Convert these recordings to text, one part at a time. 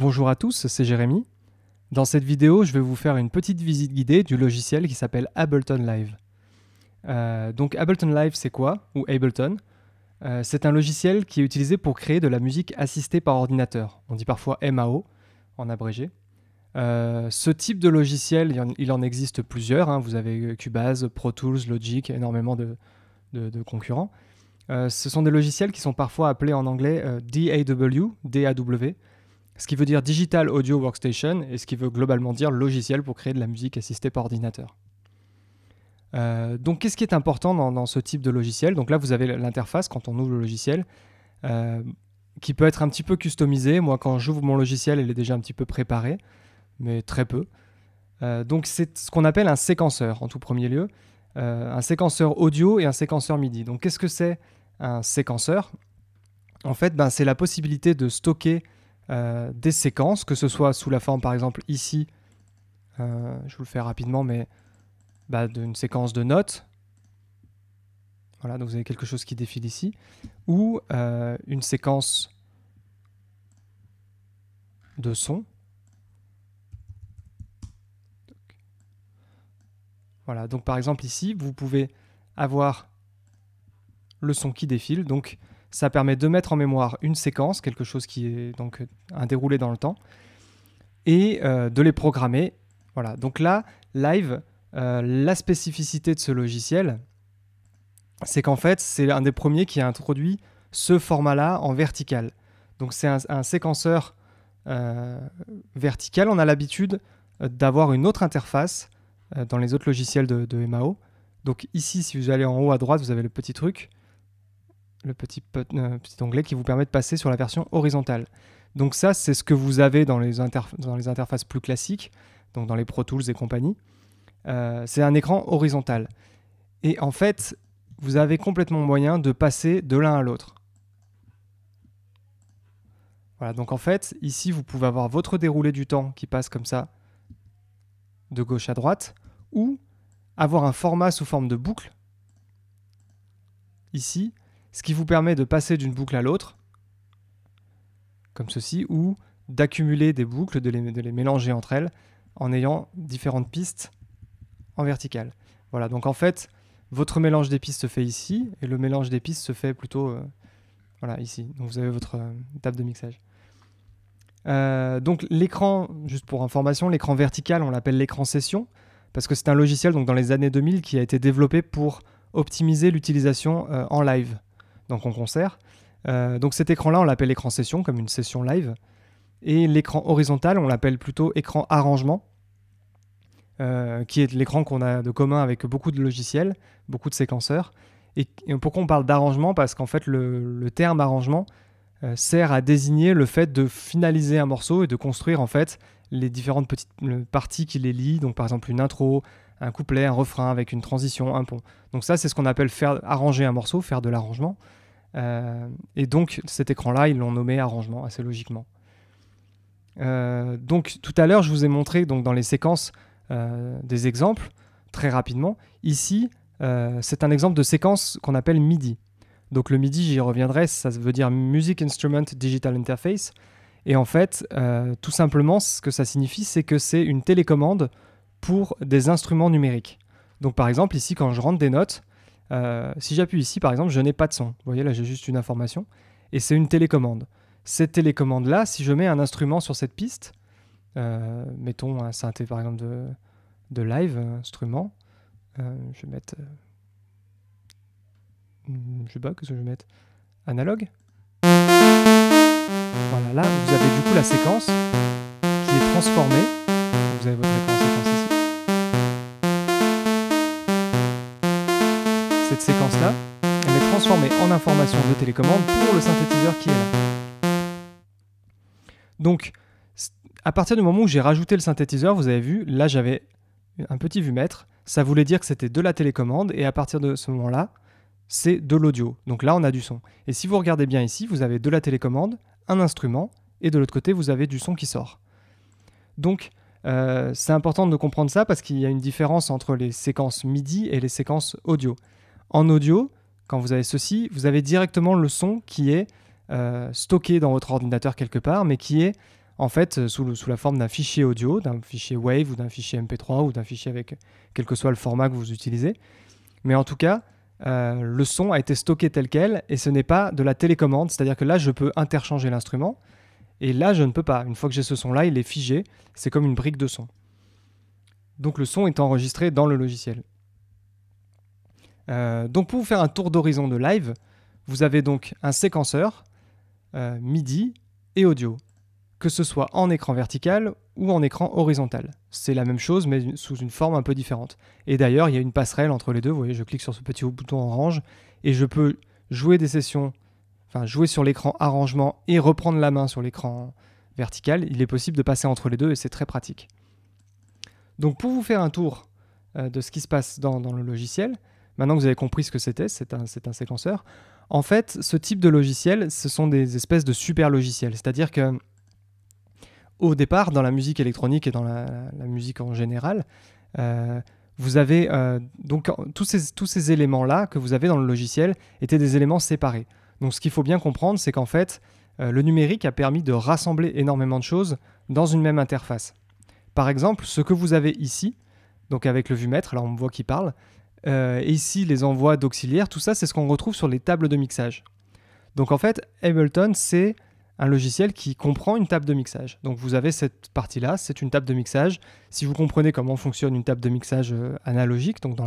Bonjour à tous, c'est Jérémy. Dans cette vidéo, je vais vous faire une petite visite guidée du logiciel qui s'appelle Ableton Live. Euh, donc Ableton Live, c'est quoi Ou Ableton euh, C'est un logiciel qui est utilisé pour créer de la musique assistée par ordinateur. On dit parfois MAO en abrégé. Euh, ce type de logiciel, il en, existe plusieurs. Hein. Vous avez Cubase, Pro Tools, Logic, énormément de, de concurrents. ce sont des logiciels qui sont parfois appelés en anglais DAW, DAW ce qui veut dire Digital Audio Workstation et ce qui veut globalement dire logiciel pour créer de la musique assistée par ordinateur. Euh, donc qu'est-ce qui est important dans, ce type de logiciel Donc là, vous avez l'interface quand on ouvre le logiciel. Euh, qui peut être un petit peu customisé. Moi, quand j'ouvre mon logiciel, elle est déjà un petit peu préparé, mais très peu. Euh, donc c'est ce qu'on appelle un séquenceur en tout premier lieu, un séquenceur audio et un séquenceur MIDI. Donc qu'est-ce que c'est un séquenceur En fait, ben, c'est la possibilité de stocker euh, des séquences, que ce soit sous la forme par exemple ici, euh, je vous le fais rapidement, mais bah, d'une séquence de notes. Voilà, donc vous avez quelque chose qui défile ici, ou euh, une séquence de son. Voilà, donc par exemple ici, vous pouvez avoir le son qui défile, donc ça permet de mettre en mémoire une séquence, quelque chose qui est donc euh, un déroulé dans le temps, et euh, de les programmer. Voilà. Donc là, live, euh, la spécificité de ce logiciel, c'est qu'en fait, c'est un des premiers qui a introduit ce format-là en vertical. Donc c'est un, séquenceur vertical. On a l'habitude d'avoir une autre interface dans les autres logiciels de, de, MAO. Donc ici, si vous allez en haut à droite, vous avez le petit truc le petit, euh, petit onglet qui vous permet de passer sur la version horizontale. Donc ça, c'est ce que vous avez dans les, dans les, interfaces plus classiques, donc dans les Pro Tools et compagnie. Euh, c'est un écran horizontal. Et en fait, vous avez complètement moyen de passer de l'un à l'autre. Voilà, donc en fait, ici, vous pouvez avoir votre déroulé du temps qui passe comme ça, de gauche à droite, ou avoir un format sous forme de boucle, ici, ce qui vous permet de passer d'une boucle à l'autre, comme ceci, ou d'accumuler des boucles, de les, mélanger entre elles, en ayant différentes pistes en verticale. Voilà, donc en fait, votre mélange des pistes se fait ici, et le mélange des pistes se fait plutôt euh, voilà, ici. Donc vous avez votre euh, table de mixage. Euh, donc l'écran, juste pour information, l'écran vertical, on l'appelle l'écran session, parce que c'est un logiciel donc, dans les années 2000 qui a été développé pour optimiser l'utilisation en live donc on concert. Euh, donc cet écran-là, on l'appelle écran session, comme une session live. Et l'écran horizontal, on l'appelle plutôt écran arrangement, euh, qui est l'écran qu'on a de commun avec beaucoup de logiciels, beaucoup de séquenceurs. Et, pourquoi on parle d'arrangement Parce qu'en fait, le, terme arrangement euh, sert à désigner le fait de finaliser un morceau et de construire en fait les différentes petites parties qui les lient. Donc par exemple une intro, un couplet, un refrain avec une transition, un pont. Donc ça, c'est ce qu'on appelle faire arranger un morceau, faire de l'arrangement. Euh, et donc cet écran-là, ils l'ont nommé arrangement, assez logiquement. Euh, donc tout à l'heure, je vous ai montré donc, dans les séquences euh, des exemples, très rapidement. Ici, c'est un exemple de séquence qu'on appelle MIDI. Donc le MIDI, j'y reviendrai, ça veut dire Music Instrument Digital Interface. Et en fait, tout simplement, ce que ça signifie, c'est que c'est une télécommande pour des instruments numériques. Donc par exemple, ici, quand je rentre des notes, euh, si j'appuie ici, par exemple, je n'ai pas de son. Vous voyez, là, j'ai juste une information. Et c'est une télécommande. Cette télécommande-là, si je mets un instrument sur cette piste, euh, mettons un synthé, par exemple, de, live, instrument, euh, je vais mettre... Hmm, je sais pas, qu'est-ce que je vais mettre Analogue Voilà, là, vous avez du coup la séquence qui est transformée. Vous avez votre séquence Cette séquence-là, elle est transformée en information de télécommande pour le synthétiseur qui est là. Donc, à partir du moment où j'ai rajouté le synthétiseur, vous avez vu, là j'avais un petit vu-mètre, ça voulait dire que c'était de la télécommande, et à partir de ce moment-là, c'est de l'audio. Donc là, on a du son. Et si vous regardez bien ici, vous avez de la télécommande, un instrument, et de l'autre côté, vous avez du son qui sort. Donc, euh, c'est important de comprendre ça parce qu'il y a une différence entre les séquences MIDI et les séquences audio. En audio, quand vous avez ceci, vous avez directement le son qui est euh, stocké dans votre ordinateur quelque part, mais qui est en fait euh, sous, la forme d'un fichier audio, d'un fichier Wave ou d'un fichier MP3 ou d'un fichier avec quel que soit le format que vous utilisez. Mais en tout cas, euh, le son a été stocké tel quel et ce n'est pas de la télécommande, c'est-à-dire que là je peux interchanger l'instrument et là je ne peux pas. Une fois que j'ai ce son-là, il est figé, c'est comme une brique de son. Donc le son est enregistré dans le logiciel. Euh, donc pour vous faire un tour d'horizon de live, vous avez donc un séquenceur, euh, MIDI et audio, que ce soit en écran vertical ou en écran horizontal. C'est la même chose, mais sous une forme un peu différente. Et d'ailleurs, il y a une passerelle entre les deux. Vous voyez, je clique sur ce petit bouton orange et je peux jouer des sessions, enfin jouer sur l'écran arrangement et reprendre la main sur l'écran vertical. Il est possible de passer entre les deux et c'est très pratique. Donc pour vous faire un tour euh, de ce qui se passe dans le logiciel, Maintenant que vous avez compris ce que c'était, c'est un, séquenceur. En fait, ce type de logiciel, ce sont des espèces de super logiciels. C'est-à-dire que, au départ, dans la musique électronique et dans la, musique en général, euh, vous avez euh, donc tous ces, éléments-là que vous avez dans le logiciel étaient des éléments séparés. Donc, ce qu'il faut bien comprendre, c'est qu'en fait, euh, le numérique a permis de rassembler énormément de choses dans une même interface. Par exemple, ce que vous avez ici, donc avec le vue-mètre, là on me voit qui parle, euh, et ici les envois d'auxiliaires, tout ça c'est ce qu'on retrouve sur les tables de mixage. Donc en fait, Ableton c'est un logiciel qui comprend une table de mixage. Donc vous avez cette partie-là, c'est une table de mixage. Si vous comprenez comment fonctionne une table de mixage euh, analogique, donc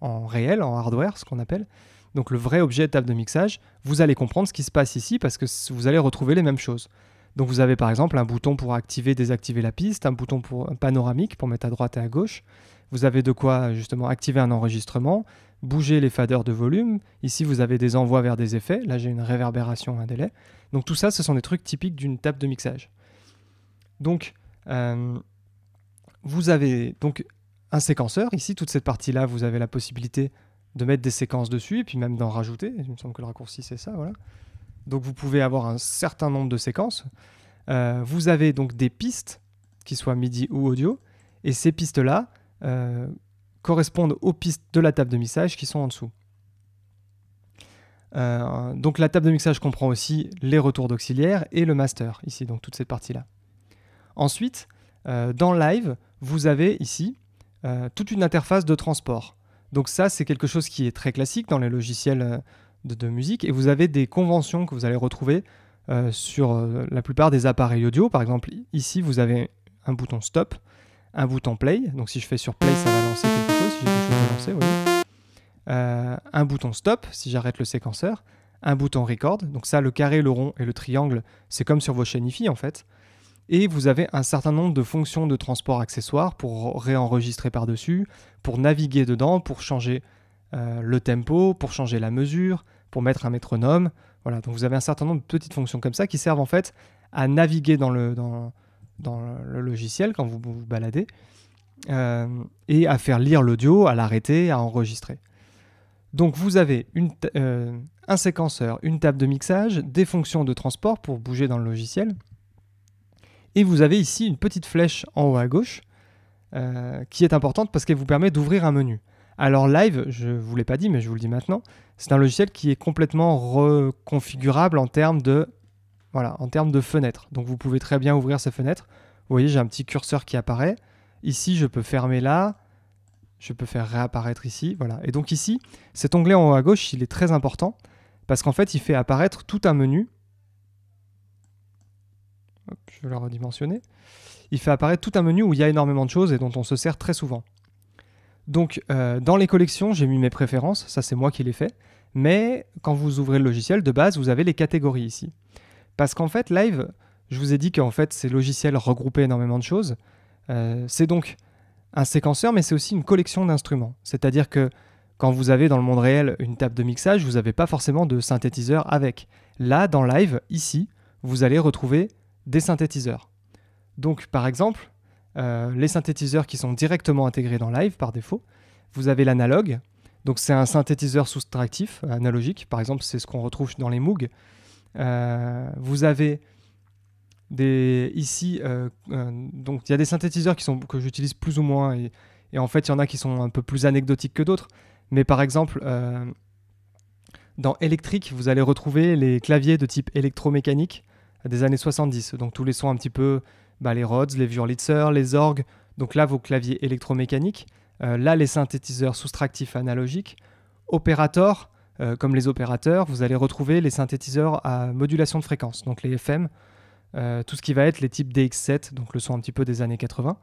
en réel, en hardware, ce qu'on appelle, donc le vrai objet de table de mixage, vous allez comprendre ce qui se passe ici parce que vous allez retrouver les mêmes choses. Donc vous avez par exemple un bouton pour activer, désactiver la piste, un bouton pour panoramique pour mettre à droite et à gauche, vous avez de quoi justement activer un enregistrement, bouger les faders de volume. Ici, vous avez des envois vers des effets. Là, j'ai une réverbération, un délai. Donc tout ça, ce sont des trucs typiques d'une table de mixage. Donc, euh, vous avez donc un séquenceur. Ici, toute cette partie-là, vous avez la possibilité de mettre des séquences dessus et puis même d'en rajouter. Il me semble que le raccourci, c'est ça, voilà. Donc vous pouvez avoir un certain nombre de séquences. Euh, vous avez donc des pistes, qui soient MIDI ou audio, et ces pistes-là, euh, correspondent aux pistes de la table de mixage qui sont en dessous. Euh, donc la table de mixage comprend aussi les retours d'auxiliaire et le master, ici, donc toute cette partie-là. Ensuite, euh, dans Live, vous avez ici toute une interface de transport. Donc ça, c'est quelque chose qui est très classique dans les logiciels de, musique, et vous avez des conventions que vous allez retrouver sur la plupart des appareils audio. Par exemple, ici, vous avez un bouton Stop, un bouton play. Donc si je fais sur play, ça va lancer quelque chose, si j'ai quelque chose à lancer, oui. Euh, un bouton stop, si j'arrête le séquenceur. Un bouton record. Donc ça, le carré, le rond et le triangle, c'est comme sur vos chaînes IFI en fait. Et vous avez un certain nombre de fonctions de transport accessoires pour réenregistrer par-dessus, pour naviguer dedans, pour changer euh, le tempo, pour changer la mesure, pour mettre un métronome. Voilà, donc vous avez un certain nombre de petites fonctions comme ça qui servent en fait à naviguer dans le, dans, dans le logiciel quand vous vous baladez, euh, et à faire lire l'audio, à l'arrêter, à enregistrer. Donc vous avez euh, un séquenceur, une table de mixage, des fonctions de transport pour bouger dans le logiciel, et vous avez ici une petite flèche en haut à gauche euh, qui est importante parce qu'elle vous permet d'ouvrir un menu. Alors Live, je ne vous l'ai pas dit, mais je vous le dis maintenant, c'est un logiciel qui est complètement reconfigurable en termes de voilà, en termes de fenêtres. Donc vous pouvez très bien ouvrir ces fenêtres. Vous voyez, j'ai un petit curseur qui apparaît. Ici, je peux fermer là. Je peux faire réapparaître ici. Voilà. Et donc ici, cet onglet en haut à gauche, il est très important parce qu'en fait, il fait apparaître tout un menu. je vais le redimensionner. Il fait apparaître tout un menu où il y a énormément de choses et dont on se sert très souvent. Donc, euh, dans les collections, j'ai mis mes préférences. Ça, c'est moi qui l'ai fait. Mais quand vous ouvrez le logiciel, de base, vous avez les catégories ici. Parce qu'en fait, Live, je vous ai dit qu'en fait, ces logiciels regroupaient énormément de choses. Euh, c'est donc un séquenceur, mais c'est aussi une collection d'instruments. C'est-à-dire que quand vous avez dans le monde réel une table de mixage, vous n'avez pas forcément de synthétiseur avec. Là, dans Live, ici, vous allez retrouver des synthétiseurs. Donc, par exemple, euh, les synthétiseurs qui sont directement intégrés dans Live par défaut, vous avez l'analogue. Donc, c'est un synthétiseur soustractif, analogique. Par exemple, c'est ce qu'on retrouve dans les Moog. Euh, vous avez des, ici, euh, donc il y a des synthétiseurs qui sont, que j'utilise plus ou moins, et, en fait il y en a qui sont un peu plus anecdotiques que d'autres, mais par exemple, euh, dans électrique, vous allez retrouver les claviers de type électromécanique des années 70, donc tous les sons un petit peu, bah, les Rhodes, les Wurlitzer, les orgues, donc là vos claviers électromécaniques, là les synthétiseurs soustractifs analogiques, Operator, euh, comme les opérateurs, vous allez retrouver les synthétiseurs à modulation de fréquence, donc les FM, euh, tout ce qui va être les types DX7, donc le son un petit peu des années 80.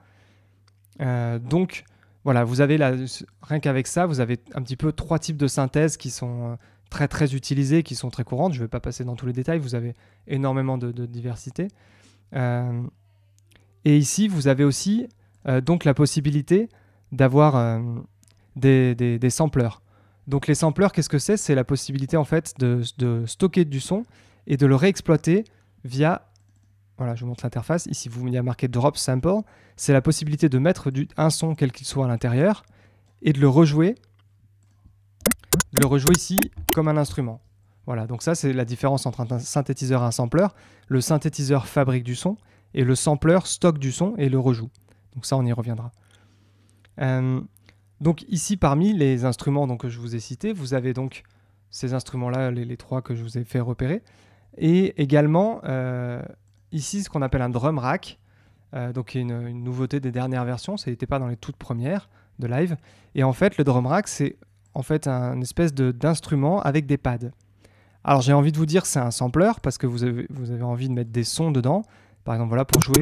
Euh, donc voilà, vous avez là, rien qu'avec ça, vous avez un petit peu trois types de synthèses qui sont très très utilisées, qui sont très courantes. Je ne vais pas passer dans tous les détails, vous avez énormément de, diversité. et ici, vous avez aussi donc la possibilité d'avoir des, des sampleurs. Donc les samplers, qu'est-ce que c'est C'est la possibilité en fait de, stocker du son et de le réexploiter via, voilà, je vous montre l'interface, ici vous, il y marqué Drop Sample, c'est la possibilité de mettre un son quel qu'il soit à l'intérieur et de le rejouer, de le rejouer ici comme un instrument. Voilà, donc ça c'est la différence entre un synthétiseur et un sampler. Le synthétiseur fabrique du son et le sampler stocke du son et le rejoue. Donc ça on y reviendra. Euh, donc ici, parmi les instruments donc, que je vous ai cités, vous avez donc ces instruments-là, les, trois que je vous ai fait repérer, et également euh, ici ce qu'on appelle un drum rack, euh, donc une, nouveauté des dernières versions, ça n'était pas dans les toutes premières de live. Et en fait, le drum rack, c'est en fait un espèce d'instrument avec des pads. Alors j'ai envie de vous dire c'est un sampler parce que vous avez, vous avez envie de mettre des sons dedans. Par exemple, voilà, pour jouer,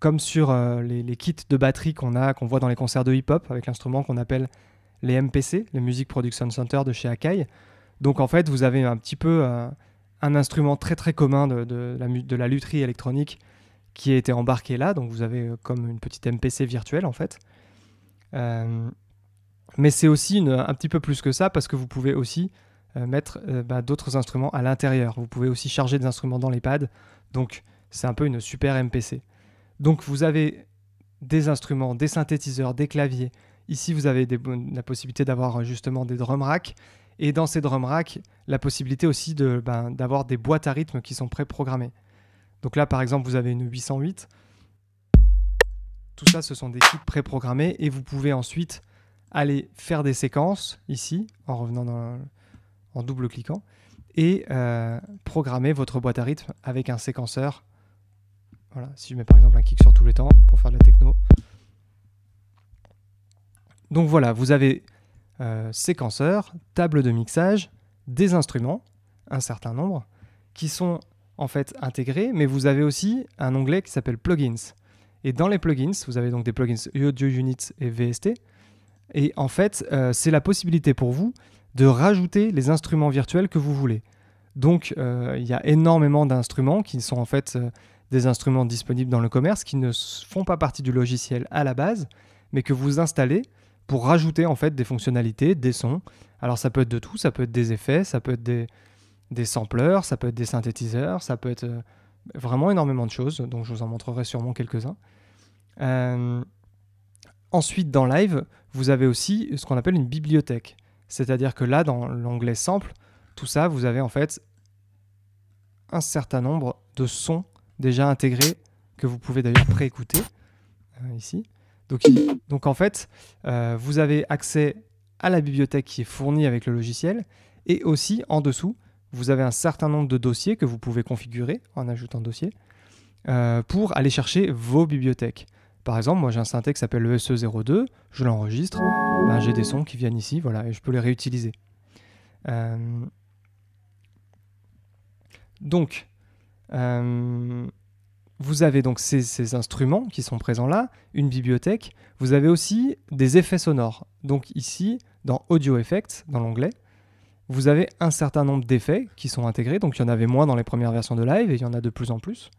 comme sur euh, les, kits de batterie qu'on a, qu'on voit dans les concerts de hip-hop, avec l'instrument qu'on appelle les MPC, le Music Production Center de chez Akai. Donc en fait, vous avez un petit peu euh, un instrument très très commun de, la, de lutherie électronique qui a été embarqué là. Donc vous avez euh, comme une petite MPC virtuelle en fait. mais c'est aussi un petit peu plus que ça parce que vous pouvez aussi mettre bah, d'autres instruments à l'intérieur. Vous pouvez aussi charger des instruments dans les pads. Donc c'est un peu une super MPC. Donc vous avez des instruments, des synthétiseurs, des claviers. Ici, vous avez la possibilité d'avoir euh, justement des drum racks. Et dans ces drum racks, la possibilité aussi ben, d'avoir des boîtes à rythme qui sont préprogrammées. Donc là, par exemple, vous avez une 808. Tout ça, ce sont des kits préprogrammés et vous pouvez ensuite aller faire des séquences ici en revenant en double cliquant et euh, programmer votre boîte à rythme avec un séquenceur voilà, si je mets par exemple un kick sur tous les temps pour faire de la techno. Donc voilà, vous avez séquenceurs séquenceur, table de mixage, des instruments, un certain nombre, qui sont en fait intégrés, mais vous avez aussi un onglet qui s'appelle plugins. Et dans les plugins, vous avez donc des plugins Audio Units et VST. Et en fait, euh, c'est la possibilité pour vous de rajouter les instruments virtuels que vous voulez. Donc, euh, il y a énormément d'instruments qui sont en fait euh, des instruments disponibles dans le commerce qui ne font pas partie du logiciel à la base, mais que vous installez pour rajouter en fait des fonctionnalités, des sons. Alors ça peut être de tout, ça peut être des effets, ça peut être des, des sampleurs, ça peut être des synthétiseurs, ça peut être euh, vraiment énormément de choses, donc je vous en montrerai sûrement quelques-uns. Euh, ensuite, dans Live, vous avez aussi ce qu'on appelle une bibliothèque. C'est-à-dire que là, dans l'onglet Sample, tout ça, vous avez en fait un certain nombre de sons déjà intégré que vous pouvez d'ailleurs préécouter écouter hein, ici. Donc, en fait, euh, vous avez accès à la bibliothèque qui est fournie avec le logiciel et aussi en dessous, vous avez un certain nombre de dossiers que vous pouvez configurer en ajoutant dossier euh, pour aller chercher vos bibliothèques. Par exemple, moi j'ai un synthé qui s'appelle le se 02 je l'enregistre, ben, j'ai des sons qui viennent ici, voilà, et je peux les réutiliser. Euh, donc, euh, vous avez donc ces, instruments qui sont présents là, une bibliothèque. Vous avez aussi des effets sonores. Donc ici, dans Audio Effects, dans l'onglet, vous avez un certain nombre d'effets qui sont intégrés. Donc il y en avait moins dans les premières versions de live et il y en a de plus en plus.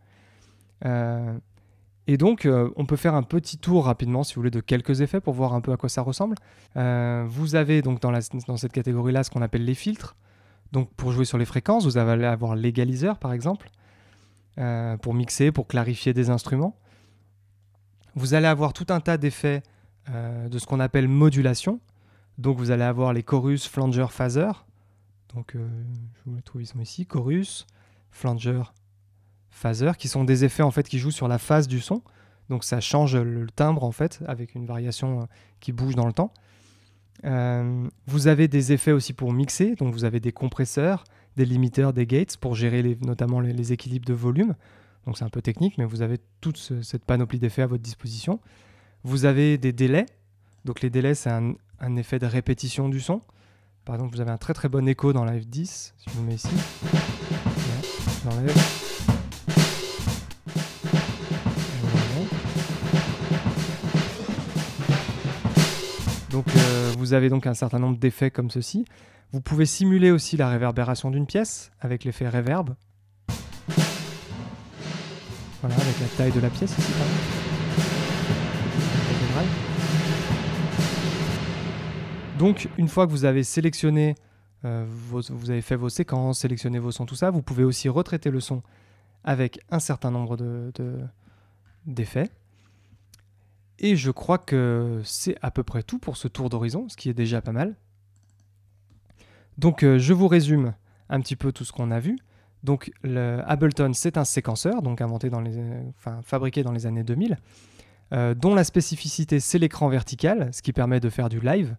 Euh, et donc euh, on peut faire un petit tour rapidement, si vous voulez, de quelques effets pour voir un peu à quoi ça ressemble. vous avez donc dans, la, dans cette catégorie-là ce qu'on appelle les filtres. Donc pour jouer sur les fréquences, vous allez avoir l'égaliseur par exemple. Euh, pour mixer, pour clarifier des instruments. Vous allez avoir tout un tas d'effets euh, de ce qu'on appelle modulation. Donc vous allez avoir les chorus, flanger, phaser. Donc euh, je vous trouve, ici. Chorus, flanger, phaser, qui sont des effets en fait qui jouent sur la phase du son. Donc ça change le timbre fait avec une variation qui bouge dans le temps. vous avez des effets aussi pour mixer, donc vous avez des compresseurs, des limiteurs, des gates pour gérer notamment les, équilibres de volume. Donc c'est un peu technique, mais vous avez toute cette panoplie d'effets à votre disposition. Vous avez des délais. Donc les délais, c'est un, effet de répétition du son. Par exemple, vous avez un très très bon écho dans Live 10. Si vous mets ici, Donc euh, vous avez donc un certain nombre d'effets comme ceci. Vous pouvez simuler aussi la réverbération d'une pièce avec l'effet reverb. Voilà, avec la taille de la pièce ici. Donc, une fois que vous avez sélectionné, euh, vous avez fait vos séquences, sélectionné vos sons, tout ça, vous pouvez aussi retraiter le son avec un certain nombre d'effets. et je crois que c'est à peu près tout pour ce tour d'horizon, ce qui est déjà pas mal. Donc euh, je vous résume un petit peu tout ce qu'on a vu. Donc le Ableton, c'est un séquenceur, donc inventé dans les, fabriqué dans les années 2000, euh, dont la spécificité c'est l'écran vertical, ce qui permet de faire du live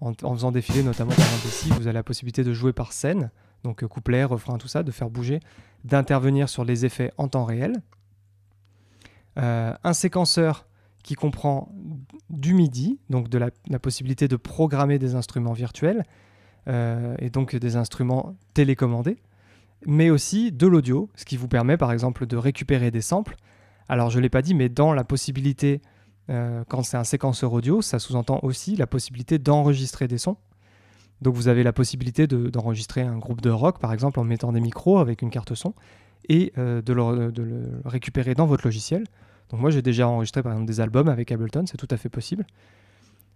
en, faisant défiler notamment par exemple ici, vous avez la possibilité de jouer par scène, donc euh, couplet, refrain, tout ça, de faire bouger, d'intervenir sur les effets en temps réel. un séquenceur qui comprend du MIDI, donc de la possibilité de programmer des instruments virtuels, euh, et donc des instruments télécommandés, mais aussi de l'audio, ce qui vous permet par exemple de récupérer des samples. Alors je ne l'ai pas dit, mais dans la possibilité, euh, quand c'est un séquenceur audio, ça sous-entend aussi la possibilité d'enregistrer des sons. Donc vous avez la possibilité d'enregistrer un groupe de rock, par exemple, en mettant des micros avec une carte son et euh, de, le, de, le, récupérer dans votre logiciel. Donc moi j'ai déjà enregistré par exemple des albums avec Ableton, c'est tout à fait possible.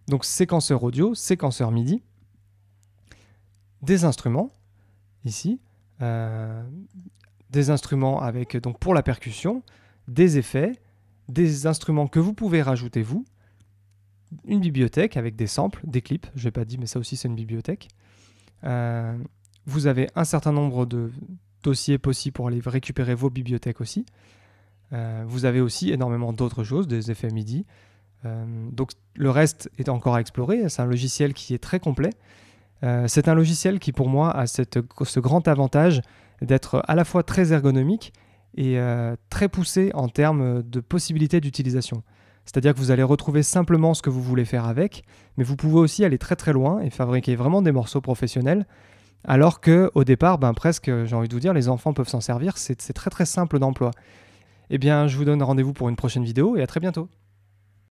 Donc séquenceur audio, séquenceur MIDI, des instruments, ici, euh, des instruments avec, donc pour la percussion, des effets, des instruments que vous pouvez rajouter vous, une bibliothèque avec des samples, des clips, je n'ai pas dit, mais ça aussi c'est une bibliothèque. Euh, vous avez un certain nombre de dossiers possibles pour aller récupérer vos bibliothèques aussi. Euh, vous avez aussi énormément d'autres choses, des effets MIDI. donc le reste est encore à explorer. C'est un logiciel qui est très complet euh, c'est un logiciel qui pour moi a cette, ce grand avantage d'être à la fois très ergonomique et euh, très poussé en termes de possibilités d'utilisation. C'est-à-dire que vous allez retrouver simplement ce que vous voulez faire avec, mais vous pouvez aussi aller très très loin et fabriquer vraiment des morceaux professionnels. Alors que au départ, ben presque, j'ai envie de vous dire, les enfants peuvent s'en servir, c'est très très simple d'emploi. Eh bien, je vous donne rendez-vous pour une prochaine vidéo et à très bientôt.